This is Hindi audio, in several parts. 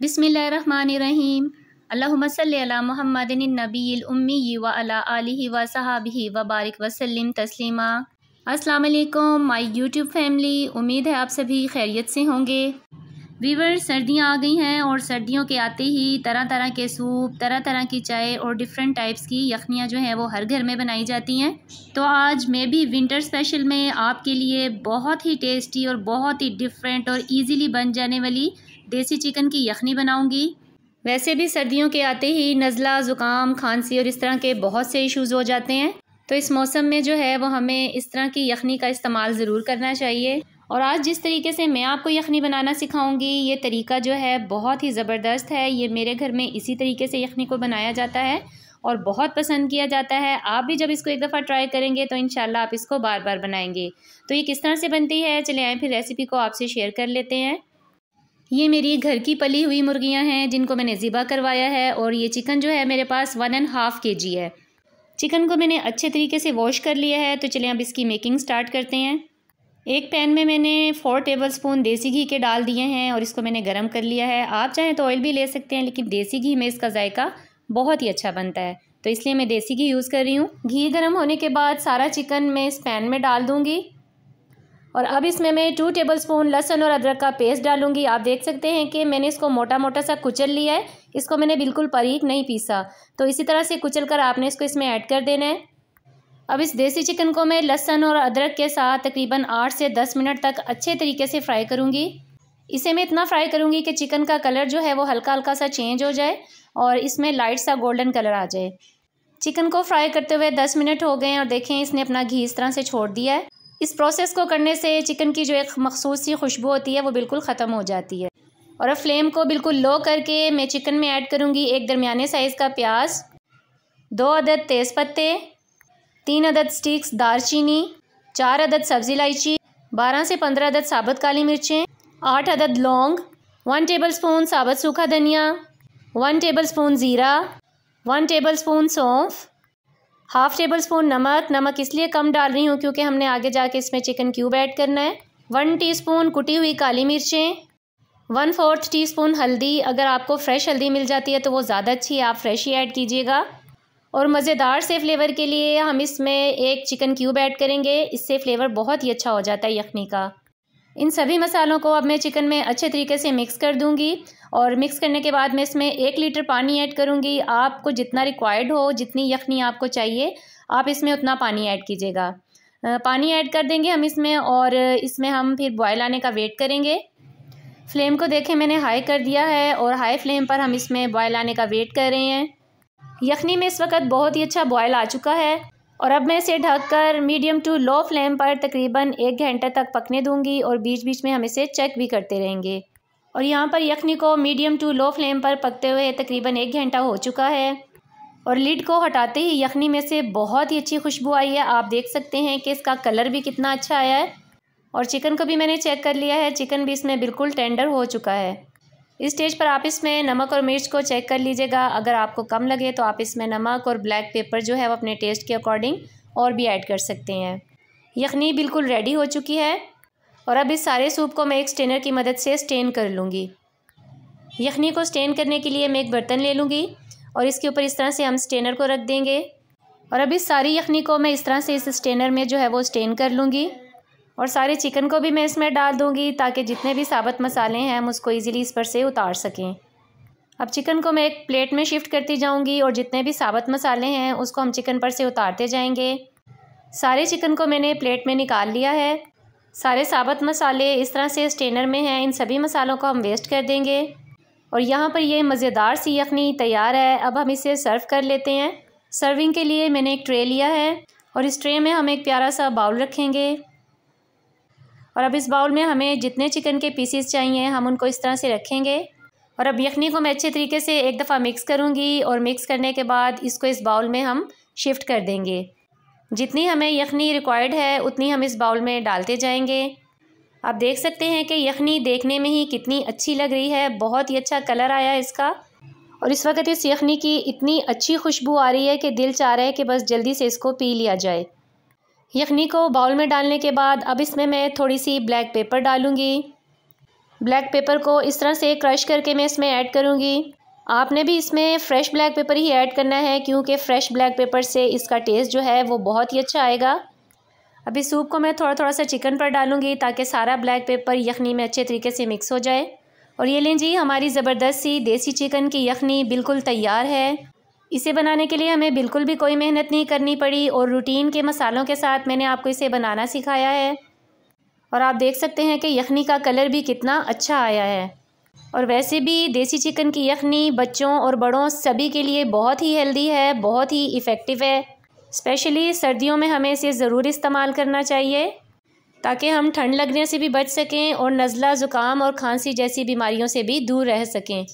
बिसमीम अल्लासल उम्मी व अली व सहाबी वबारक वसलम तस्लिमा असलकम माई यूट्यूब फैमिली उम्मीद है आप सभी खैरियत से होंगे वीवर सर्दियाँ आ गई हैं और सर्दियों के आते ही तरह तरह के सूप तरह तरह की चाय और डिफरेंट टाइप्स की यखनियाँ जो हैं वो हर घर में बनाई जाती हैं तो आज मैं भी विंटर स्पेशल में आपके लिए बहुत ही टेस्टी और बहुत ही डिफरेंट और ईज़िली बन जाने वाली देसी चिकन की यखनी बनाऊँगी वैसे भी सर्दियों के आते ही नज़ला ज़ुकाम खांसी और इस तरह के बहुत से इश्यूज़ हो जाते हैं तो इस मौसम में जो है वो हमें इस तरह की यखनी का इस्तेमाल ज़रूर करना चाहिए और आज जिस तरीके से मैं आपको यखनी बनाना सिखाऊंगी ये तरीका जो है बहुत ही ज़बरदस्त है ये मेरे घर में इसी तरीके से यखनी को बनाया जाता है और बहुत पसंद किया जाता है आप भी जब इसको एक दफ़ा ट्राई करेंगे तो इन आप इसको बार बार बनाएंगे तो ये किस तरह से बनती है चले आए फिर रेसिपी को आपसे शेयर कर लेते हैं ये मेरी घर की पली हुई मुर्गियाँ हैं जिनको मैंने ज़िबा करवाया है और ये चिकन जो है मेरे पास वन एंड हाफ़ के जी है चिकन को मैंने अच्छे तरीके से वॉश कर लिया है तो चलें अब इसकी मेकिंग स्टार्ट करते हैं एक पैन में मैंने फ़ोर टेबल स्पून देसी घी के डाल दिए हैं और इसको मैंने गर्म कर लिया है आप चाहें तो ऑयल भी ले सकते हैं लेकिन देसी घी में इसका जायका बहुत ही अच्छा बनता है तो इसलिए मैं देसी घी यूज़ कर रही हूँ घी गर्म होने के बाद सारा चिकन मैं इस पैन में डाल दूँगी और अब इसमें मैं टू टेबल स्पून लहसुन और अदरक का पेस्ट डालूंगी आप देख सकते हैं कि मैंने इसको मोटा मोटा सा कुचल लिया है इसको मैंने बिल्कुल परीक नहीं पीसा तो इसी तरह से कुचल कर आपने इसको इसमें ऐड कर देना है अब इस देसी चिकन को मैं लहसुन और अदरक के साथ तकरीबन आठ से दस मिनट तक अच्छे तरीके से फ्राई करूँगी इसे मैं इतना फ्राई करूँगी कि चिकन का कलर जो है वो हल्का हल्का सा चेंज हो जाए और इसमें लाइट सा गोल्डन कलर आ जाए चिकन को फ्राई करते हुए दस मिनट हो गए हैं और देखें इसने अपना घी इस तरह से छोड़ दिया है इस प्रोसेस को करने से चिकन की जो एक मखसूस सी खुशबू होती है वो बिल्कुल ख़त्म हो जाती है और अब फ्लेम को बिल्कुल लो करके मैं चिकन में ऐड करूँगी एक दरमियाने साइज़ का प्याज दो अदद तेज़पत्ते तीन अदद स्टिक्स दारचीनी चार अदद सब्ज़ी इलायची बारह से पंद्रह अदद साबुत काली मिर्चें आठ अदद लौंग वन टेबल स्पून साबुत सूखा धनिया वन टेबल स्पून ज़ीरा वन टेबल स्पून सौंफ हाफ़ टेबल स्पून नमक नमक इसलिए कम डाल रही हूँ क्योंकि हमने आगे जाके इसमें चिकन क्यूब ऐड करना है वन टीस्पून कुटी हुई काली मिर्चें वन फोर्थ टीस्पून हल्दी अगर आपको फ्रेश हल्दी मिल जाती है तो वो ज़्यादा अच्छी है आप फ्रेश ही ऐड कीजिएगा और मज़ेदार से फ्लेवर के लिए हम इसमें एक चिकन क्यूब ऐड करेंगे इससे फ्लेवर बहुत ही अच्छा हो जाता है यखनी का इन सभी मसालों को अब मैं चिकन में अच्छे तरीके से मिक्स कर दूंगी और मिक्स करने के बाद मैं इसमें एक लीटर पानी ऐड करूंगी आपको जितना रिक्वायर्ड हो जितनी यखनी आपको चाहिए आप इसमें उतना पानी ऐड कीजिएगा पानी ऐड कर देंगे हम इसमें और इसमें हम फिर बॉयल आने का वेट करेंगे फ्लेम को देखें मैंने हाई कर दिया है और हाई फ्लेम पर हम इसमें बॉयल आने का वेट कर रहे हैं यखनी में इस वक्त बहुत ही अच्छा बॉयल आ चुका है और अब मैं इसे ढककर मीडियम टू लो फ्लेम पर तकरीबन एक घंटे तक पकने दूंगी और बीच बीच में हम इसे चेक भी करते रहेंगे और यहाँ पर यखनी को मीडियम टू लो फ्लेम पर पकते हुए तकरीबन एक घंटा हो चुका है और लिड को हटाते ही यखनी में से बहुत ही अच्छी खुशबू आई है आप देख सकते हैं कि इसका कलर भी कितना अच्छा आया है और चिकन को भी मैंने चेक कर लिया है चिकन भी इसमें बिल्कुल टेंडर हो चुका है इस स्टेज पर आप इसमें नमक और मिर्च को चेक कर लीजिएगा अगर आपको कम लगे तो आप इसमें नमक और ब्लैक पेपर जो है वो अपने टेस्ट के अकॉर्डिंग और भी ऐड कर सकते हैं यखनी बिल्कुल रेडी हो चुकी है और अब इस सारे सूप को मैं एक स्टेनर की मदद से स्टेन कर लूँगी यखनी को स्टेन करने के लिए मैं एक बर्तन ले लूँगी और इसके ऊपर इस तरह से हम स्टेनर को रख देंगे और अब इस सारी यखनी को मैं इस तरह से इस स्टेनर में जो है वो स्टेन कर लूँगी और सारे चिकन को भी मैं इसमें डाल दूँगी ताकि जितने भी साबत मसाले हैं हम उसको इजीली इस पर से उतार सकें अब चिकन को मैं एक प्लेट में शिफ्ट करती जाऊँगी और जितने भी साबत मसाले हैं उसको हम चिकन पर से उतारते जाएंगे सारे चिकन को मैंने प्लेट में निकाल लिया है सारे साबत मसाले इस तरह से स्टेनर में हैं इन सभी मसालों को हम वेस्ट कर देंगे और यहाँ पर ये मज़ेदार सी यखनी तैयार है अब हम इसे सर्व कर लेते हैं सर्विंग के लिए मैंने एक ट्रे लिया है और इस ट्रे में हम एक प्यारा सा बाउल रखेंगे और अब इस बाउल में हमें जितने चिकन के पीसीस चाहिए हम उनको इस तरह से रखेंगे और अब यखनी को मैं अच्छे तरीके से एक दफ़ा मिक्स करूँगी और मिक्स करने के बाद इसको इस बाउल में हम शिफ्ट कर देंगे जितनी हमें यखनी रिक्वायर्ड है उतनी हम इस बाउल में डालते जाएंगे आप देख सकते हैं कि यखनी देखने में ही कितनी अच्छी लग रही है बहुत ही अच्छा कलर आया इसका और इस वक्त इस यखनी की इतनी अच्छी खुशबू आ रही है कि दिल चाह रहा है कि बस जल्दी से इसको पी लिया जाए यखनी को बाउल में डालने के बाद अब इसमें मैं थोड़ी सी ब्लैक पेपर डालूँगी ब्लैक पेपर को इस तरह से क्रश करके मैं इसमें ऐड करूँगी आपने भी इसमें फ़्रेश ब्लैक पेपर ही ऐड करना है क्योंकि फ़्रेश ब्लैक पेपर से इसका टेस्ट जो है वो बहुत ही अच्छा आएगा अभी सूप को मैं थोड़ा थोड़ा सा चिकन पर डालूँगी ताकि सारा ब्लैक पेपर यखनी में अच्छे तरीके से मिक्स हो जाए और ये लें जी हमारी ज़बरदस्त सी देसी चिकन की यखनी बिल्कुल तैयार है इसे बनाने के लिए हमें बिल्कुल भी कोई मेहनत नहीं करनी पड़ी और रूटीन के मसालों के साथ मैंने आपको इसे बनाना सिखाया है और आप देख सकते हैं कि यखनी का कलर भी कितना अच्छा आया है और वैसे भी देसी चिकन की यखनी बच्चों और बड़ों सभी के लिए बहुत ही हेल्दी है बहुत ही इफ़ेक्टिव है स्पेशली सर्दियों में हमें इसे ज़रूर इस्तेमाल करना चाहिए ताकि हम ठंड लगने से भी बच सकें और नज़ला ज़ुकाम और खांसी जैसी बीमारियों से भी दूर रह सकें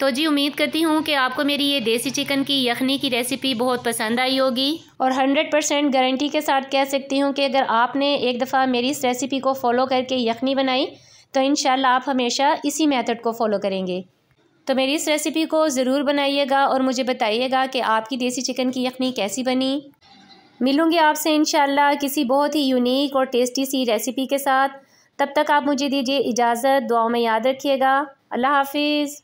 तो जी उम्मीद करती हूँ कि आपको मेरी ये देसी चिकन की यखनी की रेसिपी बहुत पसंद आई होगी और 100 परसेंट गारंटी के साथ कह सकती हूँ कि अगर आपने एक दफ़ा मेरी इस रेसिपी को फॉलो करके यखनी बनाई तो इन आप हमेशा इसी मेथड को फॉलो करेंगे तो मेरी इस रेसिपी को ज़रूर बनाइएगा और मुझे बताइएगा कि आपकी देसी चिकन की यखनी कैसी बनी मिलूँगी आपसे इन किसी बहुत ही यूनिक और टेस्टी सी रेसिपी के साथ तब तक आप मुझे दीजिए इजाज़त दुआ में याद रखिएगा अल्लाह हाफिज़